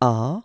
are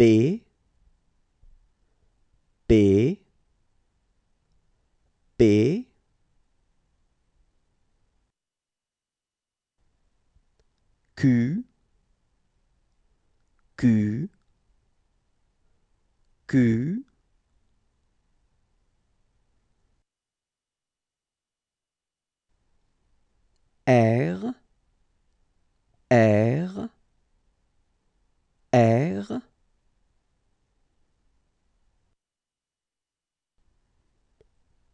B B B Q Q Q R R R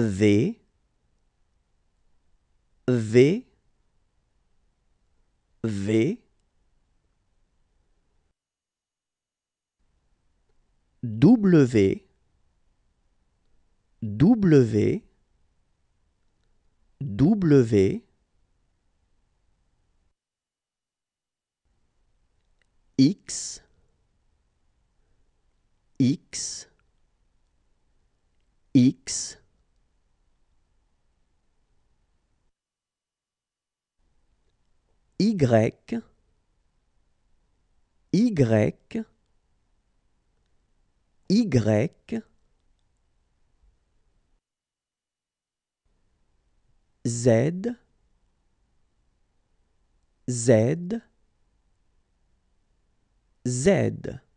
V V V W W W X X X Y, Y, Y, Z, Z, Z.